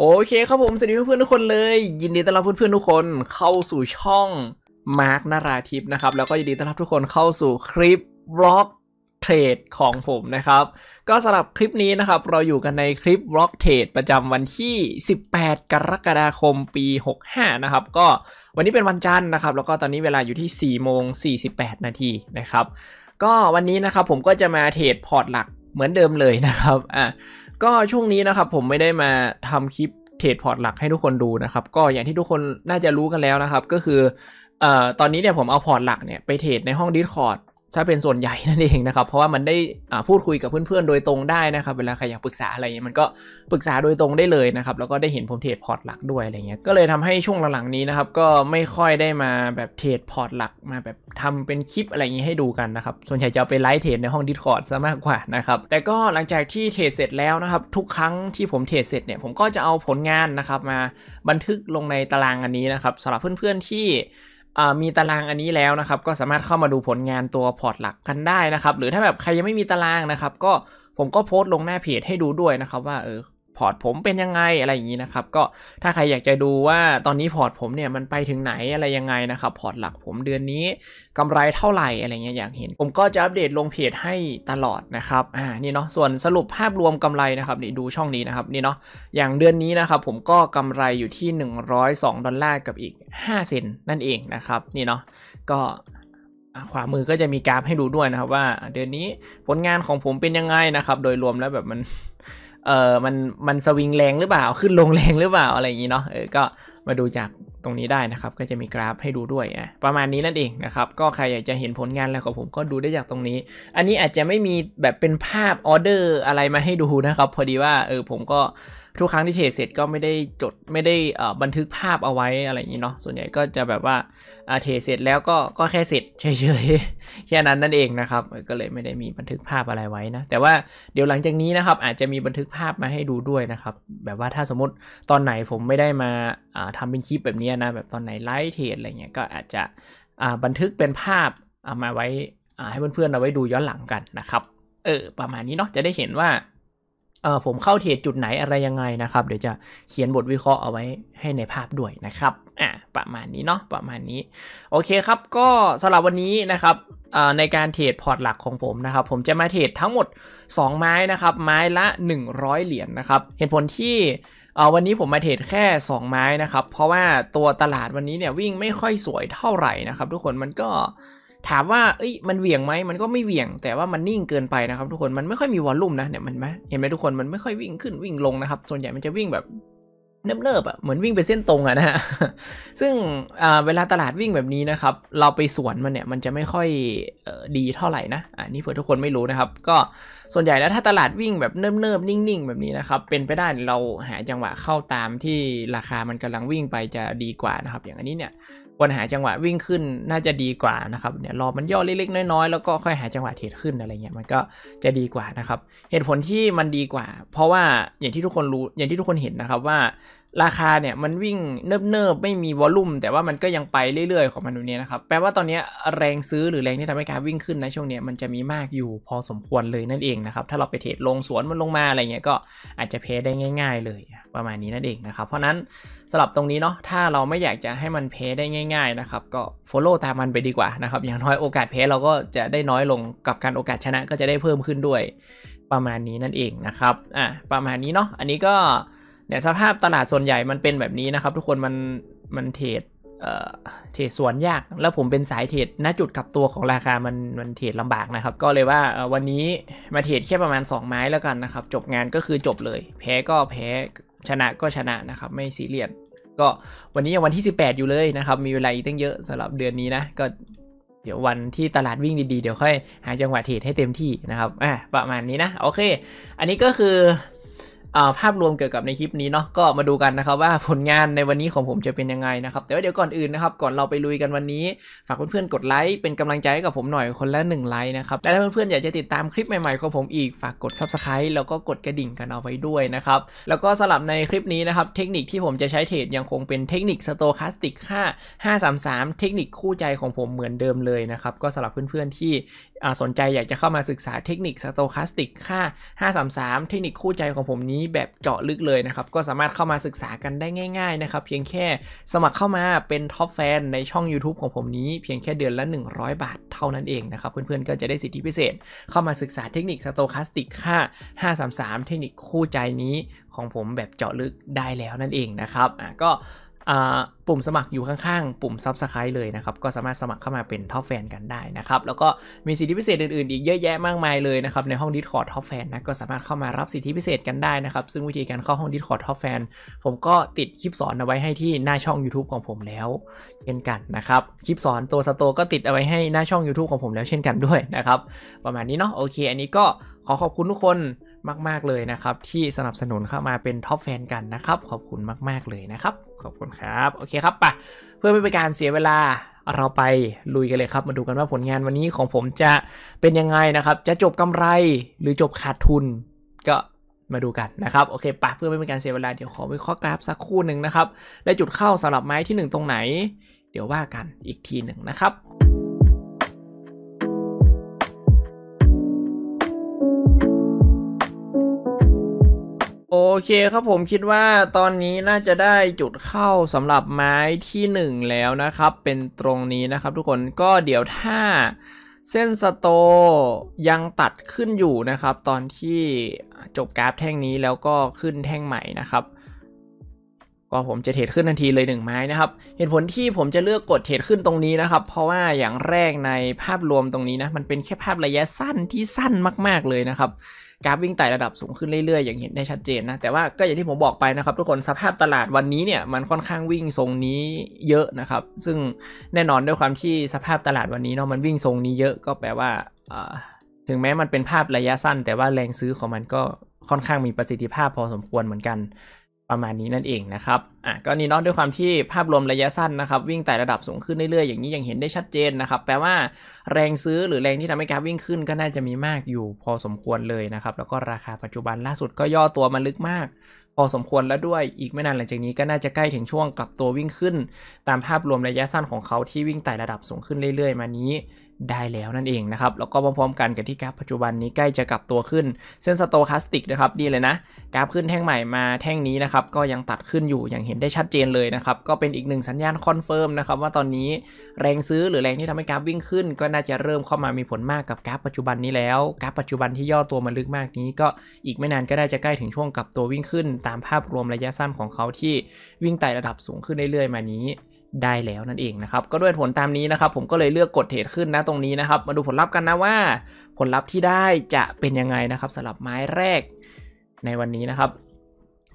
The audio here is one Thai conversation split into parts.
โอเคครับผมสวัสดีเพื่อนๆทุกคนเลย ยินดีต้อนรับเพื่อนๆทุกคนเข้าสู่ช่องมาร์กนาราทิพนะครับแล้วก็ยินดีต้อนรับทุกคนเข้าสู่คลิปบล็อกเทรดของผมนะครับ ก็สำหรับคลิปนี้นะครับเราอยู่กันในคลิปบล็อกเทรดประจำวันที่ 18 กรกฎาคม ปี 65 นะครับก็วันนี้เป็นวันจันทร์นะครับแล้วก็ตอนนี้เวลาอยู่ที่ 4 โมง48 นาทีนะครับ ก็วันนี้นะครับผมก็จะมาเทรดพอร์ตหลักเหมือนเดิมเลยนะครับอ่ะก็ช่วงนี้นะครับผมไม่ได้มาทำคลิปเทรดพอร์ตหลักให้ทุกคนดูนะครับ ก็อย่างที่ทุกคนน่าจะรู้กันแล้วนะครับ ก็คืออตอนนี้เนี่ยผมเอาพอร์ตหลักเนี่ยไปเทรดในห้อง Discord ถ้าเป็นส่วนใหญ่นั่นเองนะครับเพราะว่ามันได้พูดคุยกับเพื่อนๆโดยตรงได้นะครับเวลาใครอยากปรึกษาอะไรเงี้ยมันก็ปรึกษาโดยตรงได้เลยนะครับแล้วก็ได้เห็นผมเทรดพอร์ตหลักด้วยอะไรเงี้ยก็เลยทำให้ช่วงหลังๆนี้นะครับก็ไม่ค่อยได้มาแบบเทรดพอร์ตหลักมาแบบทำเป็นคลิปอะไรเงี้ยให้ดูกันนะครับส่วนใหญ่จะไปไลฟ์เทรดในห้องดิสคอร์ดซะมากกว่านะครับแต่ก็หลังจากที่เทรดเสร็จแล้วนะครับ ทุกครั้งที่ผมเทรดเสร็จเนี่ยผมก็จะเอาผลงานนะครับมาบันทึกลงในตารางอันนี้นะครับสำหรับเพื่อนๆที่มีตารางอันนี้แล้วนะครับก็สามารถเข้ามาดูผลงานตัวพอร์ตหลักกันได้นะครับ หรือถ้าแบบใครยังไม่มีตารางนะครับก็ผมก็โพสต์ลงหน้าเพจให้ดูด้วยนะครับว่าเออพอร์ตผมเป็นยังไงอะไรอย่างนี้นะครับ ก็ถ้าใครอยากจะดูว่าตอนนี้พอร์ตผมเนี่ยมันไปถึงไหนอะไรยังไงนะครับ พอร์ตหลักผมเดือนนี้กำไรเท่าไหร่อะไรเงี้ยอยากเห็น ผมก็จะอัปเดตลงเพจให้ตลอดนะครับอ่านี่เนาะส่วนสรุปภาพรวมกำไรนะครับนี่ดูช่องนี้นะครับ นี่เนาะอย่างเดือนนี้นะครับ ผมก็กำไรอยู่ที่ 102ดอลลาร์กับอีก 5 เซนนั่นเองนะครับนี่เนาะก็ขวามือก็จะมีกราฟให้ดูด้วยนะครับ ว่าเดือนนี้ผลงานของผมเป็นยังไงนะครับโดยรวมแล้วแบบมันเออมัน มันสวิงแรงหรือเปล่า ขึ้นลงแรงหรือเปล่า อะไรอย่างนี้เนาะ เออ ก็มาดูจากตรงนี้ได้นะครับ ก็จะมีกราฟให้ดูด้วยอ่ะประมาณนี้นั่นเองนะครับ ก็ใครอยากจะเห็นผลงานแล้วของผมก็ดูได้จากตรงนี้ อันนี้อาจจะไม่มีแบบเป็นภาพออเดอร์อะไรมาให้ดูนะครับ พอดีว่า เออ ผมก็ทุกครั้งที่เทรดเสร็จก็ไม่ได้จดไม่ได้บันทึกภาพเอาไว้อะไรอย่างนี้เนาะส่วนใหญ่ก็จะแบบว่าเทรดเสร็จแล้วก็ก็แค่เสร็จเฉยๆแค่นั้นนั่นเองนะครับก็เลยไม่ได้มีบันทึกภาพอะไรไว้นะแต่ว่าเดี๋ยวหลังจากนี้นะครับอาจจะมีบันทึกภาพมาให้ดูด้วยนะครับ แบบว่าถ้าสมมติตอนไหนผมไม่ได้มาทำเป็นคลิปแบบนี้นะแบบตอนไหนไลฟ์เทรดอะไรเงี้ยก็อาจจะบันทึกเป็นภาพเอามาไว้ให้เพื่อนๆเอาไว้ดูย้อนหลังกันนะครับเออประมาณนี้เนาะจะได้เห็นว่าเออผมเข้าเทรดจุดไหนอะไรยังไงนะครับ เดี๋ยวจะเขียนบทวิเคราะห์เอาไว้ให้ในภาพด้วยนะครับอ่าประมาณนี้เนาะประมาณนี้ โอเคครับก็สำหรับวันนี้นะครับในการเทรดพอร์ตหลักของผมนะครับ ผมจะมาเทรดทั้งหมด2ไม้นะครับไม้ละ 100 เหรียญนนะครับเหตุผลที่วันนี้ผมมาเทรดแค่ 2 ไม้นะครับ เพราะว่าตัวตลาดวันนี้เนี่ยวิ่งไม่ค่อยสวยเท่าไหร่นะครับ ทุกคนมันก็ถามว่าเอ้ยมันเหวี่ยงไหม มันก็ไม่เหวี่ยง แต่ว่ามันนิ่งเกินไปนะครับทุกคนมันไม่ค่อยมีวอลลุ่มนะเนี่ยมันไหมเห็นไหมทุกคนมันไม่ค่อยวิ่งขึ้นวิ่งลงนะครับ ส่วนใหญ่มันจะวิ่งแบบเนิบๆอ่ะเหมือนวิ่งไปเส้นตรงอ่ะนะฮะซึ่งเวลาตลาดวิ่งแบบนี้นะครับ เราไปสวนมันเนี่ยมันจะไม่ค่อยดีเท่าไหร่นะอันนี้เผื่อทุกคนไม่รู้นะครับ ก็ส่วนใหญ่แล้วถ้าตลาดวิ่งแบบเนิบๆนิ่งๆแบบนี้นะครับเป็นไปได้เราหาจังหวะเข้าตามที่ราคามันกำลังวิ่งไปจะดีกว่านะครับ อย่างอันนี้เนี่ยควรหาจังหวะวิ่งขึ้นน่าจะดีกว่านะครับเนี่ยรอมันย่อเล็กๆน้อยๆแล้วก็ค่อยหาจังหวะเทรดขึ้นอะไรเงี้ยมันก็จะดีกว่านะครับเหตุผลที่มันดีกว่าเพราะว่าอย่างที่ทุกคนรู้อย่างที่ทุกคนเห็นนะครับว่าราคาเนี่ยมันวิ่งเนิบๆไม่มีวอลลุ่มแต่ว่ามันก็ยังไปเรื่อยๆ ของมันตรงนี้นะครับ แปลว่าตอนนี้แรงซื้อหรือแรงที่ทำให้การวิ่งขึ้นในช่วงนี้มันจะมีมากอยู่พอสมควรเลยนั่นเองนะครับถ้าเราไปเทรดลงสวนมันลงมาอะไรเงี้ยก็อาจจะเพสได้ง่าย ๆ เลย ประมาณนี้นั่นเองนะครับ เพราะนั้นสำหรับตรงนี้เนาะถ้าเราไม่อยากจะให้มันเพสได้ง่าย ๆนะครับ ก็ Follow ตามมันไปดีกว่านะครับอย่างน้อยโอกาสเพสเราก็จะได้น้อยลงกับการโอกาสชนะก็จะได้เพิ่มขึ้นด้วยประมาณนี้นั่นเองนะครับอ่ะประมาณนี้เนาะอันนี้ก็เนี่ยสภาพตลาดส่วนใหญ่มันเป็นแบบนี้นะครับ ทุกคนมันมันเทรดเทรดสวนยากแล้วผมเป็นสายเทรดณจุดกับตัวของราคามันมันเทรดลำบากนะครับ ก็เลยว่าวันนี้มาเทรดแค่ประมาณ 2 ไม้แล้วกันนะครับจบงานก็คือจบเลย แพ้ก็แพ้ชนะก็ชนะนะครับไม่ซีเรียสก็วันนี้ยังวันที่ 18 อยู่เลยนะครับ มีเวลาอีกตั้งเยอะสำหรับเดือนนี้นะก็ เดี๋ยววันที่ตลาดวิ่งดีๆเดี๋ยวค่อยหาจังหวะเทรดให้เต็มที่นะครับอ่ะประมาณนี้นะโอเค อันนี้ก็คือภาพรวมเกี่ยวกับในคลิปนี้เนาะก็มาดูกันนะครับว่าผลงานในวันนี้ของผมจะเป็นยังไงนะครับแต่ว่าเดี๋ยวก่อนอื่นนะครับก่อนเราไปลุยกันวันนี้ ฝากเพื่อนๆกดไลค์เป็นกำลังใจให้กับผมหน่อยคนละ1ไลค์นะครับและถ้าเพื่อนๆอยากจะติดตามคลิปใหม่ๆของผมอีกฝากกด subscribe แล้วก็กดกระดิ่งกันเอาไว้ด้วยนะครับแล้วก็สลับในคลิปนี้นะครับเทคนิคที่ผมจะใช้เทรดยังคงเป็นเทคนิคสโตคัสติก5 533 เทคนิคคู่ใจของผมเหมือนเดิมเลยนะครับก็สำหรับเพื่อนๆที่สนใจอยากจะเข้ามาศึกษาเทคนิคสโตคาสติกค่า533 เทคนิคคู่ใจของผมนี้แบบเจาะลึกเลยนะครับ ก็สามารถเข้ามาศึกษากันได้ง่ายๆนะครับ เพียงแค่สมัครเข้ามาเป็นท็อปแฟนในช่อง YouTube ของผมนี้ เพียงแค่เดือนละ100บาทเท่านั้นเองนะครับเพื่อนๆก็จะได้สิทธิพิเศษ เข้ามาศึกษาเทคนิคสโตคาสติกค่า533 เทคนิคคู่ใจนี้ของผมแบบเจาะลึกได้แล้วนั่นเองนะครับก็ปุ่มสมัครอยู่ข้างๆปุ่ม Subscribe เลยนะครับก็สามารถสมัครเข้ามาเป็นท็อปแฟนกันได้นะครับแล้วก็มีสิทธิพิเศษอื่นๆอีกเยอะแยะมากมายเลยนะครับในห้อง Discord ท็อปแฟนนะก็สามารถเข้ามารับสิทธิพิเศษกันได้นะครับซึ่งวิธีการเข้าห้อง Discord ท็อปแฟนผมก็ติดคลิปสอนเอาไว้ให้ที่หน้าช่อง YouTube ของผมแล้ว เช่นกันนะครับ คลิปสอนตัวสโตก็ติดเอาไว้ให้หน้าช่อง YouTube ของผมแล้วเช่นกันด้วยนะครับประมาณนี้เนาะโอเค อันนี้ก็ขอขอบคุณทุกคนมากๆ เลยนะครับที่สนับสนุนเข้ามาเป็นท็อปแฟนกันนะครับขอบคุณมาก ๆ เลยนะครับ ขอบคุณครับโอเคครับปะเพื่อไม่เป็นการเสียเวลาเราไปลุยกันเลยครับ มาดูกันว่าผลงานวันนี้ของผมจะเป็นยังไงนะครับจะจบกำไรหรือจบขาดทุน ก็มาดูกันนะครับ โอเคปะเพื่อไม่เป็นการเสียเวลาเดี๋ยวขอวิเคราะห์กราฟสักคู่หนึ่งนะครับและจุดเข้าสำหรับไม้ที่ 1 ตรงไหนเดี๋ยวว่ากันอีกทีหนึ่งนะครับอเคครับผมคิดว่าตอนนี้น่าจะได้จุดเข้าสำหรับไม้ที่ 1 แล้วนะครับ เป็นตรงนี้นะครับทุกคนก็เดี๋ยวถ้า เส้นสโตยังตัดขึ้นอยู่นะครับ ตอนที่จบกราฟแท่งนี้แล้วก็ขึ้นแท่งใหม่นะครับก็ผมจะเทรดขึ้นทันทีเลย 1 ไม้นะครับเหตุผลที่ผมจะเลือกกดเทรดขึ้นตรงนี้นะครับ เพราะว่าอย่างแรกในภาพรวมตรงนี้นะมันเป็นแค่ภาพระยะสั้นที่สั้นมากๆเลยนะครับกราฟวิ่งไต่ระดับสูงขึ้นเรื่อยๆอย่างเห็นได้ชัดเจนนะแต่ว่าก็อย่างที่ผมบอกไปนะครับ ทุกคนสภาพตลาดวันนี้เนี่ยมันค่อนข้างวิ่งทรงนี้เยอะนะครับ ซึ่งแน่นอนด้วยความที่สภาพตลาดวันนี้เนาะมันวิ่งทรงนี้เยอะก็แปลว่าถึงแม้มันเป็นภาพระยะสั้น แต่ว่าแรงซื้อของมันก็ค่อนข้างมีประสิทธิภาพพอสมควรเหมือนกันประมาณนี้นั่นเองนะครับ อ่ะ ก็นี่เนาะด้วยความที่ภาพรวมระยะสั้นนะครับ วิ่งแต่ระดับสูงขึ้นเรื่อย ๆอย่างนี้ยังเห็นได้ชัดเจนนะครับ แปลว่าแรงซื้อหรือแรงที่ทำให้กราฟวิ่งขึ้นก็น่าจะมีมากอยู่ พอสมควรเลยนะครับ แล้วก็ราคาปัจจุบันล่าสุดก็ย่อตัวมาลึกมาก พอสมควรแล้วด้วยอีกไม่นานหลังจากนี้ก็น่าจะใกล้ถึงช่วงกลับตัววิ่งขึ้น ตามภาพรวมระยะสั้นของเขาที่วิ่งแต่ระดับสูงขึ้นเรื่อย ๆ มานี้ได้แล้วนั่นเองนะครับ แล้วก็พร้อมๆ กันกับที่กราฟปัจจุบันนี้ใกล้จะกลับตัวขึ้น เส้นสโตคาสติกนะครับดีเลยนะ กราฟขึ้นแท่งใหม่มาแท่งนี้นะครับก็ยังตัดขึ้นอยู่อย่างเห็นได้ชัดเจนเลยนะครับก็เป็นอีกหนึ่งสัญญาณคอนเฟิร์มนะครับว่าตอนนี้แรงซื้อหรือแรงที่ทำให้กราฟวิ่งขึ้นก็น่าจะเริ่มเข้ามามีผลมากกับกราฟปัจจุบันนี้แล้วกราฟปัจจุบันที่ย่อตัวมาลึกมากนี้ ก็อีกไม่นานก็ได้จะใกล้ถึงช่วงกลับตัววิ่งขึ้น ตามภาพรวมระยะสั้นของเขาที่วิ่งไต่ระดับสูงขึ้นเรื่อยๆมานี้ได้แล้วนั่นเองนะครับ ก็ด้วยผลตามนี้นะครับ ผมก็เลยเลือกกดเทรดขึ้นนะตรงนี้นะครับ มาดูผลลัพธ์กันนะว่าผลลัพธ์ที่ได้จะเป็นยังไงนะครับสำหรับไม้แรกในวันนี้นะครับ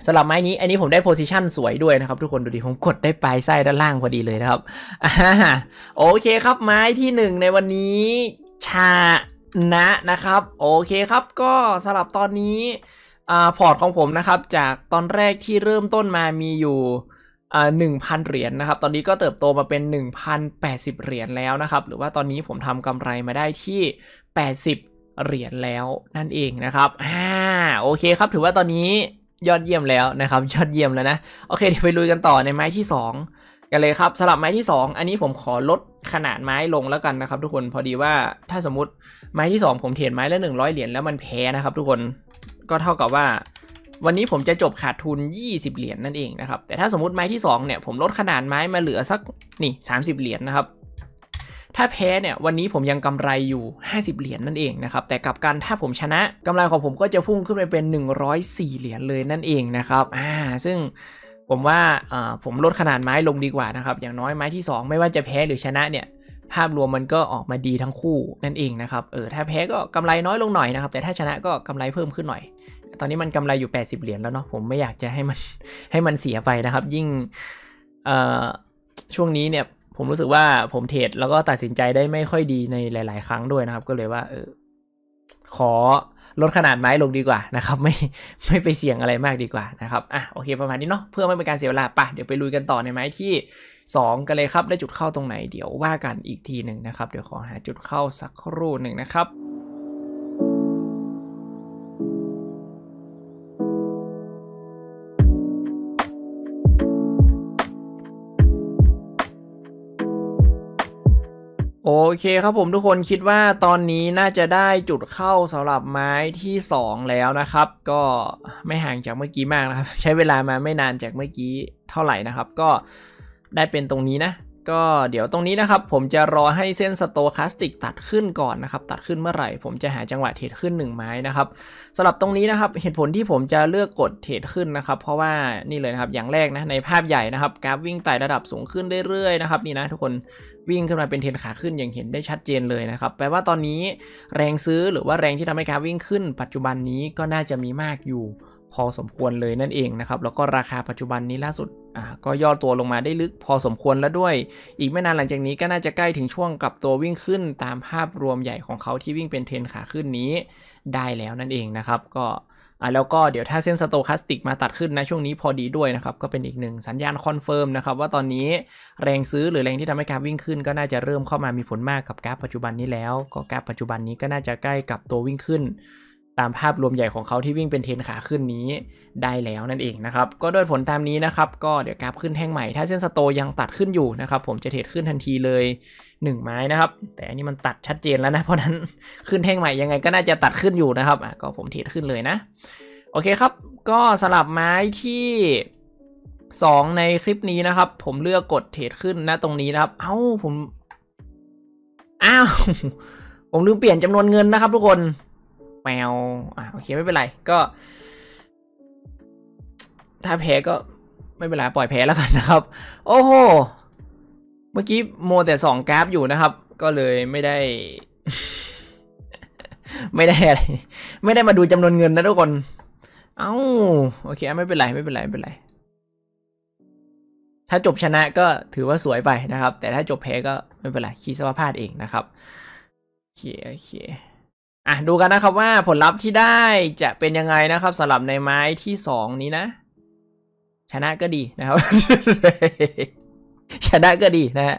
สำหรับไม้นี้ อันนี้ผมได้โพซิชันสวยด้วยนะครับทุกคนดูดิผมกดได้ปลายไส้ด้านล่างพอดีเลยนะครับอโอเคครับไม้ที่ 1 ในวันนี้ ชานะนะครับ โอเคครับก็สำหรับตอนนี้พอร์ตของผมนะครับ จากตอนแรกที่เริ่มต้นมามีอยู่หนึ่งพันเหรียญนนะครับ ตอนนี้ก็เติบโตมาเป็น 1,080 เหรียญแล้วนะครับ หรือว่าตอนนี้ผมทำกำไรมาได้ที่ 80 เหรียญแล้วนั่นเองนะครับฮ่า โอเคครับ ถือว่าตอนนี้ยอดเยี่ยมแล้วนะครับ ยอดเยี่ยมแล้วนะ โอเค เดี๋ยวไปลุยกันต่อในไม้ที่2กันเลยครับสำหรับไม้ที่ 2 อันนี้ผมขอลดขนาดไม้ลงแล้วกันนะครับ ทุกคน พอดีว่าถ้าสมมติไม้ที่ 2ผมเทรดไม้ละ 100 เหรียญแล้วมันแพ้นะครับ ทุกคน ก็เท่ากับว่าวันนี้ผมจะจบขาดทุน 20 เหรียญนนั่นเองนะครับ แต่ถ้าสมมติไม้ที่ 2เนี่ยผมลดขนาดไม้มาเหลือสักนี่30 เหรียญนนะครับ ถ้าแพ้เนี่ยวันนี้ผมยังกำไรอยู่ 50 เหรียญนนั่นเองนะครับ แต่กลับกันถ้าผมชนะกำไรของผมก็จะพุ่งขึ้นไปเป็น 104 เหรียญเลยนั่นเองนะครับ อ่า ซึ่งผมว่าผมลดขนาดไม้ลงดีกว่านะครับ อย่างน้อยไม้ที่ 2 ไม่ว่าจะแพ้หรือชนะเนี่ยภาพรวมมันก็ออกมาดีทั้งคู่นั่นเองนะครับ เออ ถ้าแพ้ก็กำไรน้อยลงหน่อยนะครับ แต่ถ้าชนะก็กำไรเพิ่มขึ้นหน่อยตอนนี้มันกำไรอยู่ 80 เหรียญแล้วเนาะ ผมไม่อยากจะให้มันให้มันเสียไปนะครับ ยิ่งช่วงนี้เนี่ย ผมรู้สึกว่าผมเทรดแล้วก็ตัดสินใจได้ไม่ค่อยดีในหลาย ๆ ครั้งด้วยนะครับ ก็เลยว่าออขอลดขนาดไม้ลงดีกว่านะครับ ไม่ไม่ไปเสี่ยงอะไรมากดีกว่านะครับ อ่ะโอเคประมาณนี้เนาะเพื่อไม่เป็นการเสียเวลาปะเดี๋ยวไปลุยกันต่อในไม้ที่ 2 กันเลยครับ ได้จุดเข้าตรงไหน เดี๋ยวว่ากันอีกทีหนึ่งนะครับ เดี๋ยวขอหาจุดเข้าสักครู่หนึ่งนะครับอเคครับผมทุกคนคิดว่าตอนนี้น่าจะได้จุดเข้าสำหรับไม้ที่ 2 แล้วนะครับ ก็ไม่ห่างจากเมื่อกี้มากนะครับ ใช้เวลามาไม่นานจากเมื่อกี้เท่าไหร่นะครับ ก็ได้เป็นตรงนี้นะก็เดี๋ยวตรงนี้นะครับผมจะรอให้เส้นสโตคาสติกตัดขึ้นก่อนนะครับ ตัดขึ้นเมื่อไหร่ ผมจะหาจังหวะเทรดขึ้น 1 ไม้นะครับสำหรับตรงนี้นะครับเหตุผลที่ผมจะเลือกกดเทรดขึ้นนะครับ เพราะว่านี่เลยนะครับอย่างแรกนะในภาพใหญ่นะครับกราฟวิ่งไต่ระดับสูงขึ้นเรื่อยๆนะครับนี่นะทุกคนวิ่งขึ้นมาเป็นเทรนขาขึ้นอย่างเห็นได้ชัดเจนเลยนะครับแปลว่าตอนนี้แรงซื้อหรือว่าแรงที่ทำให้กราฟวิ่งขึ้น ปัจจุบันนี้ก็น่าจะมีมากอยู่พอสมควรเลยนั่นเองนะครับแล้วก็ราคาปัจจุบันนี้ล่าสุดก็ย่อตัวลงมาได้ลึกพอสมควรแล้วด้วย อีกไม่นานหลังจากนี้ก็น่าจะใกล้ถึงช่วงกลับตัววิ่งขึ้น ตามภาพรวมใหญ่ของเขาที่วิ่งเป็นเทรนขาขึ้นนี้ได้แล้วนั่นเองนะครับก็แล้วก็เดี๋ยวถ้าเส้นสโตคสติกมาตัดขึ้นนะช่วงนี้พอดีด้วยนะครับก็เป็นอีกหนึ่งสัญญาณคอนเฟิร์มนะครับว่าตอนนี้แรงซื้อหรือแรงที่ทำให้กราฟวิ่งขึ้น ก็น่าจะเริ่มเข้ามามีผลมาก กับกราฟปัจจุบันนี้แล้ว ก็กราฟปัจจุบันนี้ก็น่าจะใกล้กับตัววิ่งขึ้นตามภาพรวมใหญ่ของเขาที่วิ่งเป็นเทนขาขึ้นนี้ได้แล้วนั่นเองนะครับก็ด้วยผลตามนี้นะครับ ก็เดี๋ยวกราฟขึ้นแท่งใหม่ ถ้าเส้นสโตยังตัดขึ้นอยู่นะครับ ผมจะเทรดขึ้นทันทีเลย1ไม้นะครับ แต่อันนี้มันตัดชัดเจนแล้วนะเพราะนั้นขึ้นแท่งใหม่ยังไงก็น่าจะตัดขึ้นอยู่นะครับก็ผมเทรดขึ้นเลยนะ โอเคครับ ก็สลับไม้ที่ 2 ในคลิปนี้นะครับผมเลือกกดเทรดขึ้นนะตรงนี้นะครับเอ้าผมอ้าวผมลืมเปลี่ยนจำนวนเงินนะครับทุกคนแมวอ่ะโอเคไม่เป็นไร ก็ ถ้าแพ้ก็ไม่เป็นไร ปล่อยแพ้แล้วกันนะครับ โอ้โหเมื่อกี้โมแต่สองกราฟอยู่นะครับก็เลยไม่ได้ ไม่ได้อะไร ไม่ได้มาดูจำนวนเงินนะทุกคนเอ้าโอเคไม่เป็นไรไม่เป็นไร ไม่เป็นไร ถ้าจบชนะก็ถือว่าสวยไปนะครับ แต่ถ้าจบแพ้ก็ไม่เป็นไรคิดสะวาพลาดเองนะครับโอเคโอเคอ่ะดูกันนะครับว่าผลลัพธ์ที่ได้จะเป็นยังไงนะครับสำหรับในไม้ที่สองนี้นะ ชนะก็ดีนะครับ ชนะก็ดีนะฮะ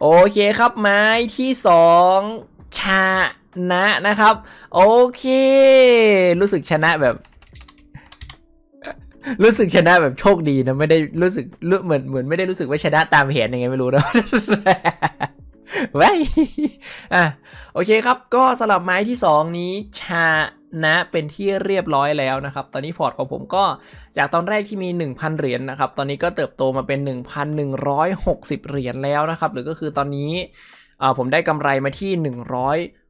โอเคครับไม้ที่สองชนะนะครับ โอเค รู้สึกชนะแบบ รู้สึกชนะแบบโชคดีนะไม่ได้รู้สึกเหมือนเหมือน ไม่ได้รู้สึกว่าชนะตามเหตุยังไง ไม่รู้นะว้อ่ะ โอเคครับ ก็สำหรับไม้ที่2นี้ชานะเป็นที่เรียบร้อยแล้วนะครับ ตอนนี้พอร์ตของผมก็จากตอนแรกที่มี 1,000 เหรียญนนะครับ ตอนนี้ก็เติบโตมาเป็น 1,160 เหรียญแล้วนะครับ หรือก็คือตอนนี้ผมได้กำไรมาที่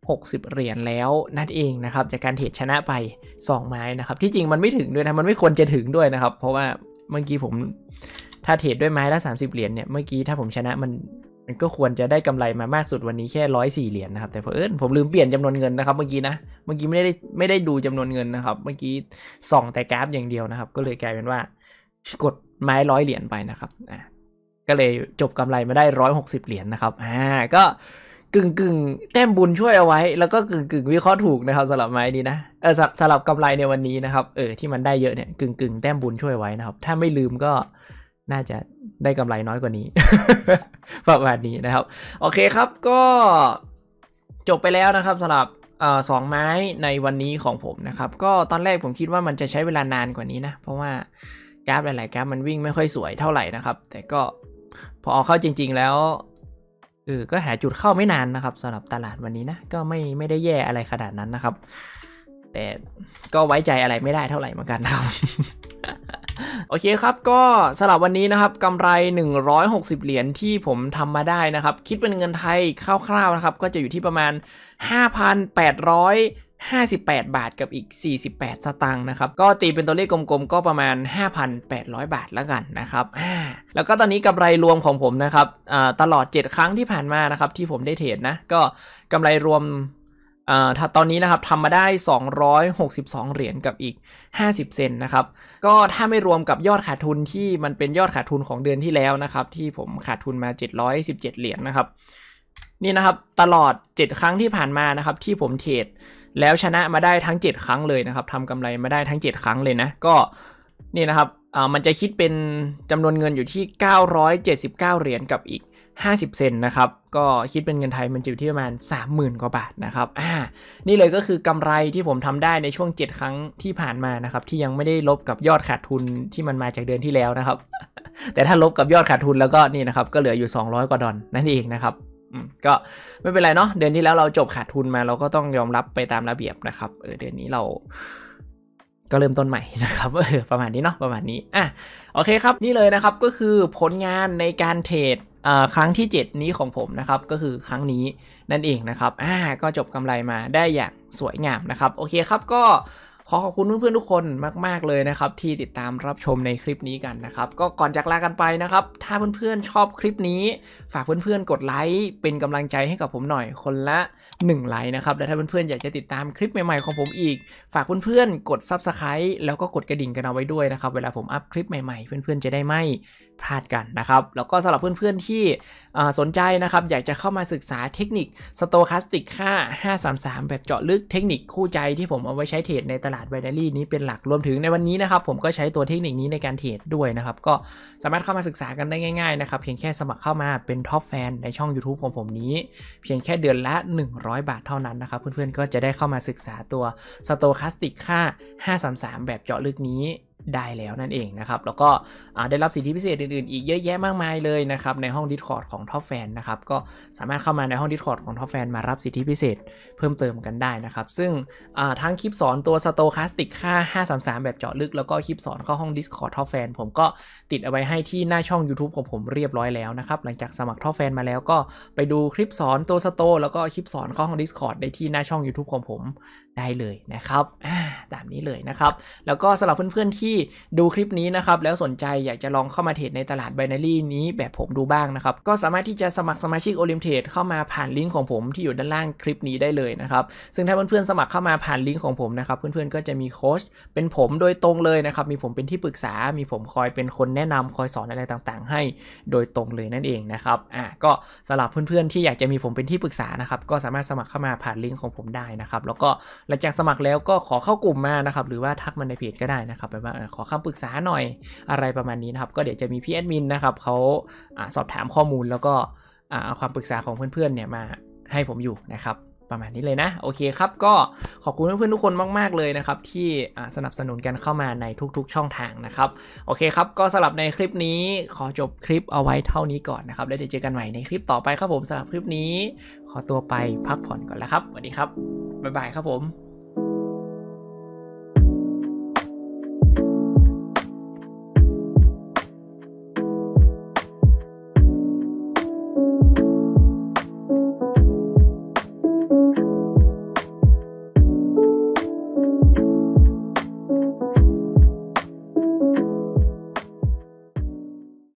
160 เหรียญแล้วนั่นเองนะครับ จากการเทรดชนะไป2ไม้นะครับ ที่จริงมันไม่ถึงด้วยนะ มันไม่ควรจะถึงด้วยนะครับ เพราะว่าเมื่อกี้ผม ถ้าเทรดด้วยไม้ละ30 เหรียญเนี่ย เมื่อกี้ถ้าผมชนะมันันก็ควรจะได้กำไรมามากสุดวันนี้แค่ร้อยสี่เหรียญนนะครับแต่เพอเอิผมลืมเปลี่ยนจำนวนเงินนะครับเมื่อกี้นะเมื่อกี้ไม่ได้ไม่ได้ดูจำนวนเงินนะครับ เมื่อกี้ส่องแต่กราฟอย่างเดียวนะครับ ก็เลยกลายเป็นว่ากดไม้ร้อยเหรียญไปนะครับอ่ก็เลยจบกำไรมาได้ร้อยหกสิบเหรียญนนะครับอ่าก็กึ่งกึ่งแต้มบุญช่วยเอาไว้ แล้วก็กึ่งกึ่งวิเคราะห์ถูกนะครับสำหรับไม้นี้นะเออสำหรับกำไรในวันนี้นะครับเออที่มันได้เยอะเนี่ยกึ่งกึ่งแต้มบุญช่วยไว้นะครับ ถ้าไม่ลืมก็น่าจะได้กำไรน้อยกว่านี้ประมาณนี้นะครับโอเคครับ ก็จบไปแล้วนะครับสำหรับสองไม้ในวันนี้ของผมนะครับก็ตอนแรกผมคิดว่ามันจะใช้เวลานานกว่านี้นะ เพราะว่ากราฟหลายๆกราฟมันวิ่งไม่ค่อยสวยเท่าไหร่นะครับ แต่ก็พอเอาเข้าจริงๆแล้วเออก็หาจุดเข้าไม่นานนะครับสำหรับตลาดวันนี้นะ ก็ไม่ไม่ได้แย่อะไรขนาดนั้นนะครับ แต่ก็ไว้ใจอะไรไม่ได้เท่าไหร่เหมือนกันนะครับโอเคครับ ก็สำหรับวันนี้นะครับกำไร 160 เหรียญที่ผมทำมาได้นะครับ คิดเป็นเงินไทยคร่าวๆนะครับ ก็จะอยู่ที่ประมาณ 5,800 58 บาทกับอีก 48 สตางค์นะครับ ก็ตีเป็นตัวเลขกลมๆก็ประมาณ 5,800 บาทแล้วกันนะครับแล้วก็ตอนนี้กำไรรวมของผมนะครับตลอด 7 ครั้งที่ผ่านมานะครับที่ผมได้เทรดนะ ก็กำไรรวมาตอนนี้นะครับทำมาได้ 262 เหรียญกับอีก 50 เซนนะครับ ก็ถ้าไม่รวมกับยอดขาดทุนที่มันเป็นยอดขาดทุนของเดือนที่แล้วนะครับที่ผมขาดทุนมา 717 เหรียญนนะครับนี่นะครับตลอด 7 ครั้งที่ผ่านมานะครับที่ผมเทรดแล้วชนะมาได้ทั้ง 7 ครั้งเลยนะครับทำกำไรมาได้ทั้ง 7 ครั้งเลยนะก็นี่นะครับมันจะคิดเป็นจำนวนเงินอยู่ที่ 979 เหรียญกับอีก50เซนนะครับ ก็คิดเป็นเงินไทยมันจะอยู่ที่ประมาณ30,000กว่าบาทนะครับ อ่า นี่เลยก็คือกำไรที่ผมทำได้ในช่วง 7 ครั้งที่ผ่านมานะครับ ที่ยังไม่ได้ลบกับยอดขาดทุนที่มันมาจากเดือนที่แล้วนะครับ แต่ถ้าลบกับยอดขาดทุนแล้วก็นี่นะครับ ก็เหลืออยู่ 200กว่าดอลนั่นเองนะครับก็ไม่เป็นไรเนาะ เดือนที่แล้วเราจบขาดทุนมาเราก็ต้องยอมรับไปตามระเบียบนะครับ เออ เดือนนี้เรา ก็เริ่มต้นใหม่นะครับ เออ ประมาณนี้เนาะ ประมาณนี้ อ่ะโอเคครับ นี่เลยนะครับ ก็คือผลงานในการเทรดครั้งที่ 7 นี้ของผมนะครับก็คือครั้งนี้นั่นเองนะครับอ่าก็จบกำไรมาได้อย่างสวยงามนะครับโอเคครับก็ขอขอบคุณเพื่อนๆทุกคนมากๆเลยนะครับที่ติดตามรับชมในคลิปนี้กันนะครับก็ก่อนจากลากันไปนะครับถ้าเพื่อนๆชอบคลิปนี้ ฝากเพื่อนๆกดไลค์เป็นกำลังใจให้กับผมหน่อยคนละ1ไลค์นะครับและถ้าเพื่อนๆอยากจะติดตามคลิปใหม่ๆ ของผมอีกฝากเพื่อนๆกดซับสไครต์แล้วก็กดกระดิ่งกันเอาไว้ด้วยนะครับเวลาผมอัพคลิปใหม่ๆ เพื่อนๆจะได้ไม่พลาดกันนะครับแล้วก็สำหรับเพื่อนๆที่สนใจนะครับอยากจะเข้ามาศึกษาเทคนิคสโตคาสติกค่า 533 แบบเจาะลึกเทคนิคคู่ใจที่ผมเอาไว้ใช้เทรดในตลาดไบนารี่นี้เป็นหลักรวมถึงในวันนี้นะครับผมก็ใช้ตัวเทคนิคนี้ในการเทรดด้วยนะครับก็สามารถเข้ามาศึกษากันได้ง่ายๆนะครับเพียงแค่สมัครเข้ามาเป็นท็อปแฟนในช่อง YouTube ของผมนี้เพียงแค่เดือนละ 100 บาทเท่านั้นนะครับเพื่อนๆก็จะได้เข้ามาศึกษาตัวสโตคาสติกค่า 533 แบบเจาะลึกนี้ได้แล้วนั่นเองนะครับ แล้วก็ได้รับสิทธิพิเศษอื่นๆอีกเยอะแยะมากมายเลยนะครับในห้อง Discord ของ t o อปแฟนนะครับก็สามารถเข้ามาในห้อง Discord ของ t o ปแฟนมารับสิทธิพิเศษเพิ่มเติมกันได้นะครับซึ่งทั้งคลิปสอนตัวสโตคาสติกค่า 533 แบบเจาะลึกแล้วก็คลิปสอนเข้าห้อง Discord t o ปแฟนผมก็ติดเอาไว้ให้ที่หน้าช่อง YouTube ของผมเรียบร้อยแล้วนะครับหลังจากสมัครท็อปแฟนมาแล้วก็ไปดูคลิปสอนตัวสโตแล้วก็คลิปสอนเข้าห้อง Discord ได้ที่หน้าช่อง YouTube ของผมได้เลยนะครับตามนี้เลยนะครับแล้วก็สำหรับเพื่อนๆที่ที่ดูคลิปนี้นะครับแล้วสนใจอยากจะลองเข้ามาเทรดในตลาดไบนารี่นี้แบบผมดูบ้างนะครับก็สามารถที่จะสมัครสมาชิกโอลิมเทรดเข้ามาผ่านลิงก์ของผมที่อยู่ด้านล่างคลิปนี้ได้เลยนะครับ ซึ่งถ้าเพื่อนๆสมัครเข้ามาผ่านลิงก์ของผมนะครับเพื่อนๆก็จะมีโค้ชเป็นผมโดยตรงเลยนะครับมีผมเป็นที่ปรึกษา มีผมคอยเป็นคนแนะนำคอยสอนอะไรต่างๆ ให้โดยตรงเลยนั่นเองนะครับอ่ะก็สำหรับเพื่อนๆที่อยากจะมีผมเป็นที่ปรึกษานะครับก็สามารถสมัครเข้ามาผ่านลิงก์ของผมได้นะครับแล้วก็หลังจากสมัครแล้วก็ขอเข้ากลุ่มมานะครับหรือว่าทักมันในเพจก็ได้นะครับแปลว่าขอคำปรึกษาหน่อยอะไรประมาณนี้นะครับก็เดี๋ยวจะมีพี่แอดมินนะครับเขาสอบถามข้อมูลแล้วก็เอาความปรึกษาของเพื่อนๆเนี่ยมาให้ผมอยู่นะครับประมาณนี้เลยนะ โอเคครับก็ขอบคุณเพื่อนๆทุกคนมากๆเลยนะครับที่สนับสนุนกันเข้ามาในทุก ๆช่องทางนะครับโอเคครับก็สำหรับในคลิปนี้ขอจบคลิปเอาไว้เท่านี้ก่อนนะครับ แล้วเดี๋ยวเจอกันใหม่ในคลิปต่อไปครับผมสำหรับคลิปนี้ ขอตัวไปพักผ่อนก่อนแล้วครับสวัสดีครับบ๊ายบายครับผม